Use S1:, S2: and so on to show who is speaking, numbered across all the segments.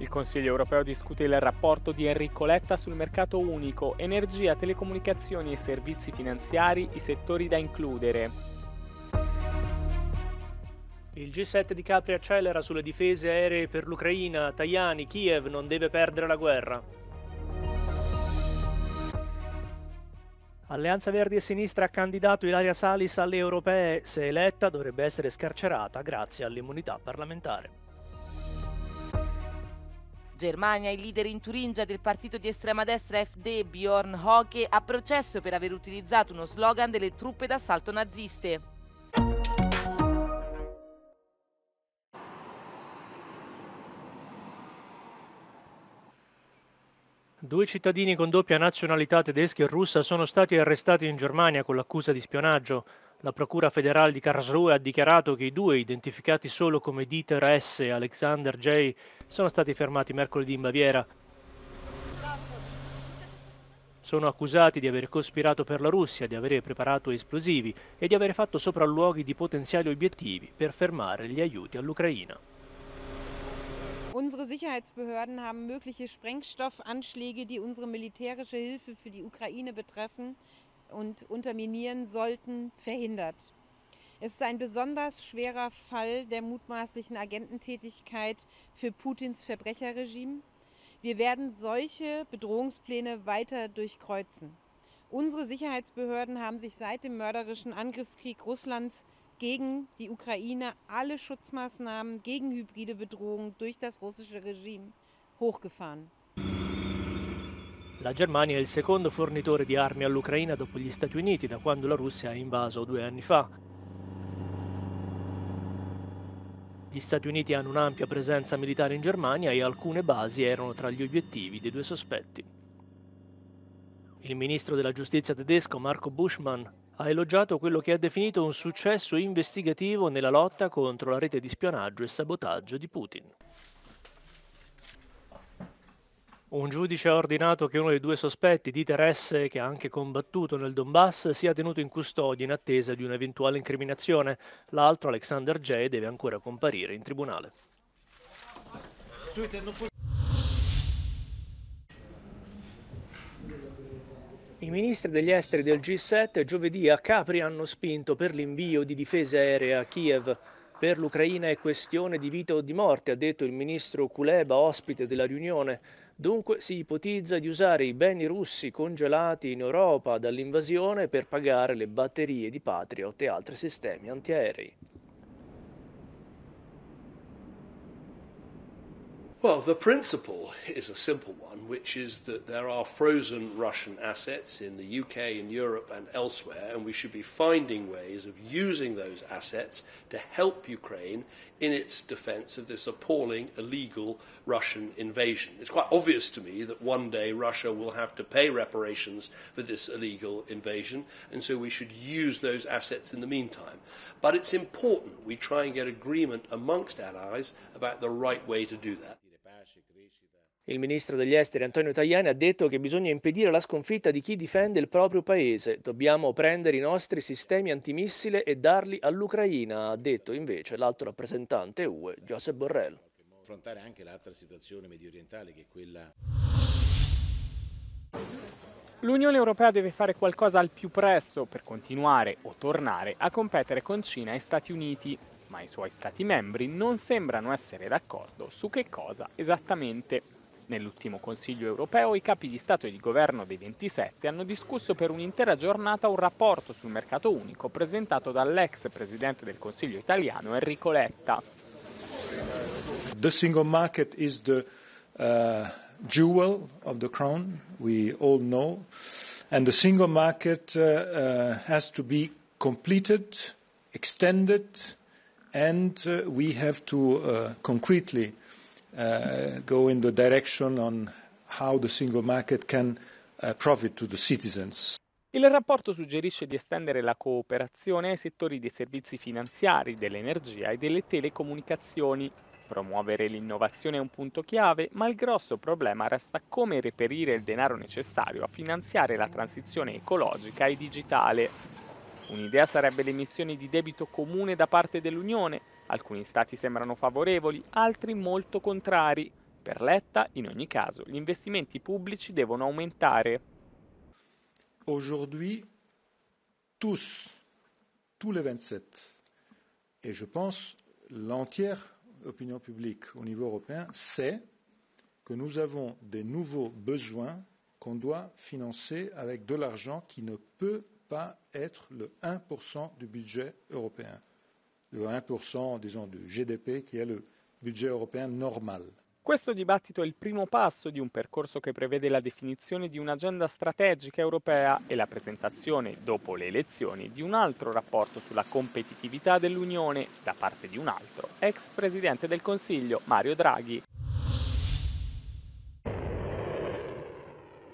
S1: Il Consiglio europeo discute il rapporto di Enrico Letta sul mercato unico, energia, telecomunicazioni e servizi finanziari, i settori da includere. Il G7 di Capri accelera sulle difese aeree per
S2: l'Ucraina. Tajani, Kiev non deve perdere la guerra. Alleanza Verdi e Sinistra ha candidato Ilaria Salis alle europee. Se eletta dovrebbe essere scarcerata grazie all'immunità parlamentare.
S3: Germania, il leader in Turingia del partito di estrema destra FD Bjorn Hoke ha processo per aver utilizzato uno slogan delle truppe d'assalto naziste.
S2: Due cittadini con doppia nazionalità tedesca e russa sono stati arrestati in Germania con l'accusa di spionaggio. La Procura federale di Karlsruhe ha dichiarato che i due, identificati solo come Dieter S. e Alexander J., sono stati fermati mercoledì in Baviera. Sono accusati di aver cospirato per la Russia, di aver preparato esplosivi e di aver fatto sopralluoghi di potenziali obiettivi per fermare gli aiuti all'Ucraina.
S3: Unsere Sicherheitsbehörden haben mögliche Sprengstoffanschläge, die unsere militärische Hilfe für die Ukraine betreffen, und unterminieren sollten, verhindert. Es ist ein besonders schwerer Fall der mutmaßlichen Agententätigkeit für Putins Verbrecherregime. Wir werden solche Bedrohungspläne weiter durchkreuzen. Unsere Sicherheitsbehörden haben sich seit dem mörderischen Angriffskrieg Russlands gegen die Ukraine alle Schutzmaßnahmen gegen hybride Bedrohungen durch das russische Regime hochgefahren.
S2: La Germania è il secondo fornitore di armi all'Ucraina dopo gli Stati Uniti, da quando la Russia ha invaso due anni fa. Gli Stati Uniti hanno un'ampia presenza militare in Germania e alcune basi erano tra gli obiettivi dei due sospetti. Il ministro della giustizia tedesco Marco Buschmann ha elogiato quello che ha definito un successo investigativo nella lotta contro la rete di spionaggio e sabotaggio di Putin. Un giudice ha ordinato che uno dei due sospetti, Dieter S., che ha anche combattuto nel Donbass, sia tenuto in custodia in attesa di un'eventuale incriminazione. L'altro, Alexander Jay, deve ancora comparire in tribunale. I ministri degli esteri del G7 giovedì a Capri hanno spinto per l'invio di difesa aerea a Kiev. Per l'Ucraina è questione di vita o di morte, ha detto il ministro Kuleba, ospite della riunione. Dunque si ipotizza di usare i beni russi congelati in Europa dall'invasione per pagare le batterie di Patriot e altri sistemi antiaerei. Well, the principle is a simple one, which is that there are frozen Russian assets in the UK in Europe and elsewhere, and we should be finding ways of using those assets to help Ukraine in its defense of this appalling, illegal Russian invasion. It's quite obvious to me that one day Russia will have to pay reparations for this illegal invasion, and so we should use those assets in the meantime. But it's important we try and get agreement amongst allies about the right way to do that. Il ministro degli esteri Antonio Tajani ha detto che bisogna impedire la sconfitta di chi difende il proprio paese. Dobbiamo prendere i nostri sistemi antimissile e darli all'Ucraina, ha detto invece l'alto rappresentante UE Josep Borrell.
S3: Affrontare anche
S2: l'altra situazione mediorientale che è quella.
S1: L'Unione Europea deve fare qualcosa al più presto per continuare o tornare a competere con Cina e Stati Uniti, ma i suoi Stati membri non sembrano essere d'accordo su che cosa esattamente. Nell'ultimo Consiglio europeo i capi di Stato e di Governo dei 27 hanno discusso per un'intera giornata un rapporto sul mercato unico presentato dall'ex Presidente del Consiglio italiano Enrico Letta.
S2: The single market is the uh, jewel of the crown, we all know, and the single market uh, uh, has to be completed, extended, and uh, we have to uh, concretely Uh, go in the direction on how the single market can uh, profit to the citizens.
S1: Il rapporto suggerisce di estendere la cooperazione ai settori dei servizi finanziari, dell'energia e delle telecomunicazioni. Promuovere l'innovazione è un punto chiave, ma il grosso problema resta come reperire il denaro necessario a finanziare la transizione ecologica e digitale. Un'idea sarebbe l'emissione di debito comune da parte dell'Unione, Alcuni stati sembrano favorevoli, altri molto contrari. Per Letta, in ogni caso, gli investimenti pubblici devono aumentare. Aujourd'hui, tous, tous les 27,
S2: et je pense l'entière opinion publique au niveau européen, sait que nous avons des nouveaux besoins qu'on doit financer avec de l'argent qui ne peut pas être le 1% du budget européen. de 1% disons, du GDP qui è il budget europeo normale.
S1: Questo dibattito è il primo passo di un percorso che prevede la definizione di un'agenda strategica europea e la presentazione, dopo le elezioni, di un altro rapporto sulla competitività dell'Unione da parte di un altro ex presidente del Consiglio, Mario Draghi.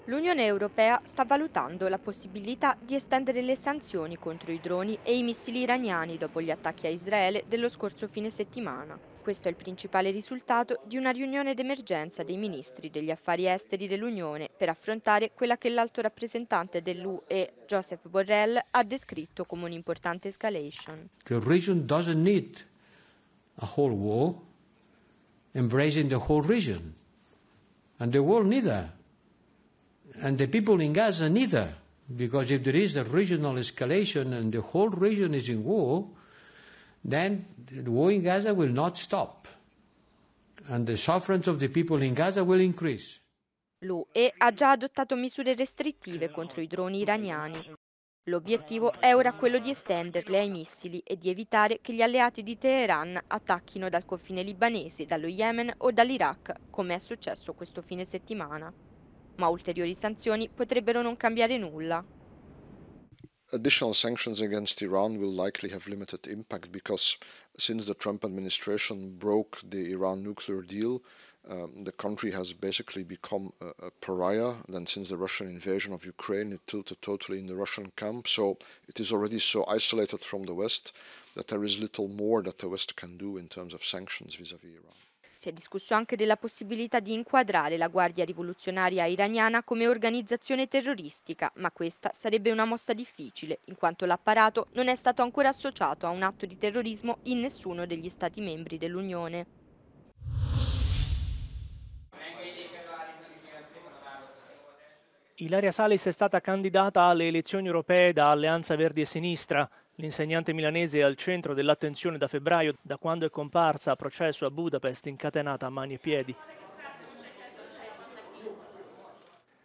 S4: L'Unione Europea sta valutando la possibilità di estendere le sanzioni contro i droni e i missili iraniani dopo gli attacchi a Israele dello scorso fine settimana. Questo è il principale risultato di una riunione d'emergenza dei ministri degli affari esteri dell'Unione per affrontare quella che l'alto rappresentante dell'UE, Joseph Borrell, ha descritto come un'importante escalation.
S2: La regione non doesn't need a whole guerra, embracing the whole region, and the world neither. And the people in Gaza neither, because if there is a regional escalation and the whole region is in war, then the war in Gaza will not stop. And the sufferance of the people in Gaza will increase.
S4: L'UE ha già adottato misure restrittive contro i droni iraniani. L'obiettivo è ora quello di estenderle ai missili e di evitare che gli alleati di Teheran attacchino dal confine libanese, dallo Yemen o dall'Iraq, come è successo questo fine settimana ma ulteriori sanzioni potrebbero non cambiare nulla.
S2: Additional sanctions against Iran will likely have limited impact because since the Trump administration broke the Iran nuclear deal, um, the country has basically become a, a pariah. Then, since the Russian invasion of Ukraine, it tilted totally in the Russian camp. So, it is already so isolated from the West that there is little more that the West can do in terms of sanctions vis a vis Iran.
S4: Si è discusso anche della possibilità di inquadrare la Guardia rivoluzionaria iraniana come organizzazione terroristica, ma questa sarebbe una mossa difficile, in quanto l'apparato non è stato ancora associato a un atto di terrorismo in nessuno degli Stati membri dell'Unione.
S2: Ilaria Salis è stata candidata alle elezioni europee da Alleanza Verdi e Sinistra. L'insegnante milanese è al centro dell'attenzione da febbraio, da quando è comparsa a processo a Budapest incatenata a mani e piedi.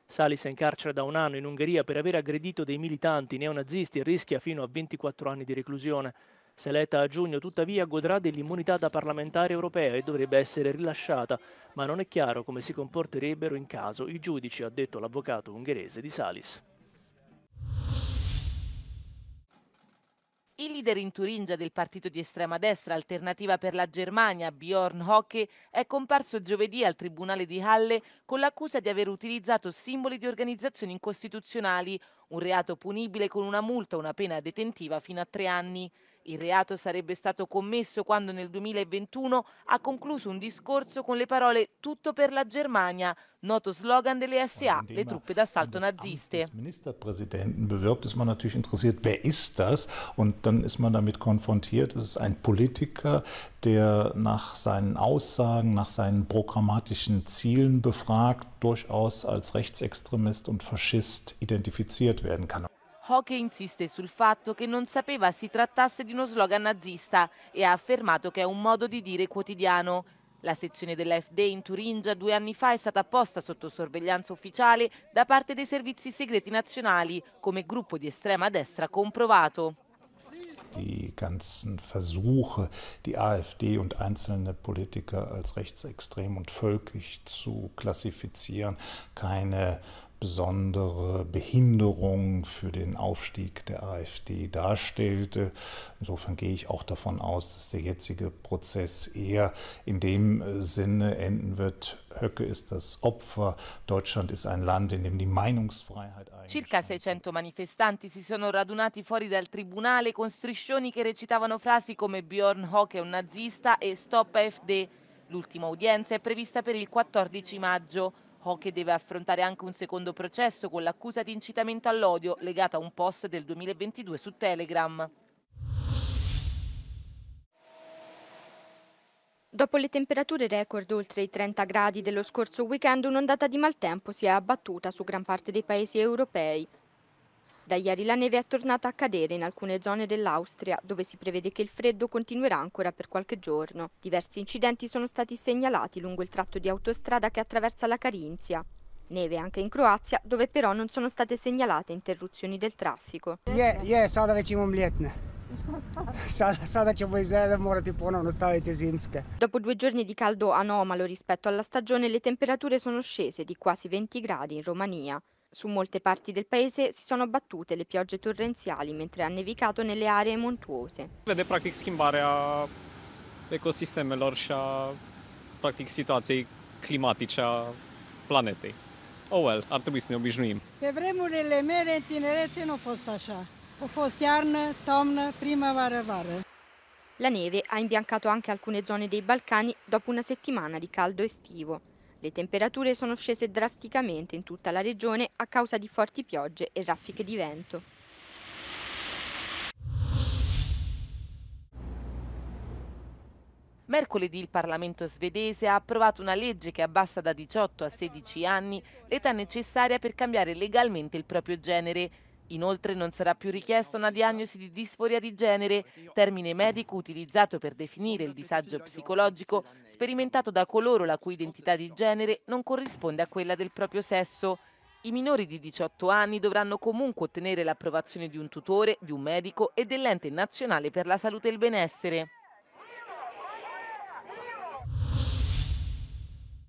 S2: Salis è in carcere da un anno in Ungheria per aver aggredito dei militanti neonazisti e rischia fino a 24 anni di reclusione. Se eletta a giugno, tuttavia, godrà dell'immunità da parlamentare europea e dovrebbe essere rilasciata, ma non è chiaro come si comporterebbero in caso i giudici, ha detto l'avvocato ungherese di Salis.
S3: Il leader in Turingia del partito di estrema destra Alternativa per la Germania, Bjorn Hocke, è comparso giovedì al Tribunale di Halle con l'accusa di aver utilizzato simboli di organizzazioni incostituzionali, un reato punibile con una multa o una pena detentiva fino a tre anni. Il reato sarebbe stato commesso quando nel 2021 ha concluso un discorso con le parole Tutto per la Germania, noto slogan delle SA, le truppe d'assalto naziste. Des
S4: Ministerpräsidenten bewirbt, ist man natürlich interessiert, wer ist das? Und dann ist man damit konfrontiert, es ist ein Politiker, der nach seinen Aussagen, nach seinen programmatischen Zielen befragt, durchaus als Rechtsextremist und Faschist identifiziert werden kann.
S3: Hockey insiste sul fatto che non sapeva si trattasse di uno slogan nazista e ha affermato che è un modo di dire quotidiano. La sezione dell'FD in Turingia due anni fa è stata posta sotto sorveglianza ufficiale da parte dei servizi segreti nazionali come gruppo di estrema destra comprovato.
S4: die ganzen Versuche, die AfD und einzelne Politiker als rechtsextrem und völkisch zu klassifizieren, keine besondere Behinderung für den Aufstieg der AfD darstellte. Insofern gehe ich auch davon aus, dass der jetzige Prozess eher in dem äh, Sinne enden wird, Höcke ist das Opfer, Deutschland ist ein Land, in dem die Meinungsfreiheit
S3: Circa 600 manifestanti si sono radunati fuori dal tribunale con striscioni che recitavano frasi come Björn Höcke è un nazista e Stop AfD. L'ultima udienza è prevista per il 14 maggio. Hockey deve affrontare anche un secondo processo con l'accusa di incitamento all'odio legata a un post del 2022 su Telegram.
S4: Dopo le temperature record oltre i 30 gradi dello scorso weekend, un'ondata di maltempo si è abbattuta su gran parte dei paesi europei. Da ieri la neve è tornata a cadere in alcune zone dell'Austria, dove si prevede che il freddo continuerà ancora per qualche giorno. Diversi incidenti sono stati segnalati lungo il tratto di autostrada che attraversa la Carinzia. Neve anche in Croazia, dove però non sono state segnalate interruzioni del traffico.
S2: Je, je, sada već imam
S4: Dopo due giorni di caldo anomalo rispetto alla stagione, le temperature sono scese di quasi 20 gradi in Romania. Su molte parti del paese si sono battute le piogge torrenziali mentre ha nevicato nelle aree montuose.
S1: Vede practic schimbarea ecosistemelor și a practic situației climatice a planetei. Oh well, ar trebui să ne obișnuim.
S2: Pe vremurile
S4: mele în tinerețe nu a fost așa. A fost iarnă, toamnă, primăvară, vară. La neve ha imbiancato anche alcune zone dei Balcani dopo una settimana di caldo estivo. Le temperature sono scese drasticamente in tutta la regione a causa di forti piogge
S3: e raffiche di vento. Mercoledì il Parlamento svedese ha approvato una legge che abbassa da 18 a 16 anni l'età necessaria per cambiare legalmente il proprio genere. Inoltre non sarà più richiesta una diagnosi di disforia di genere, termine medico utilizzato per definire il disagio psicologico sperimentato da coloro la cui identità di genere non corrisponde a quella del proprio sesso. I minori di 18 anni dovranno comunque ottenere l'approvazione di un tutore, di un medico e dell'ente nazionale per la salute e il benessere.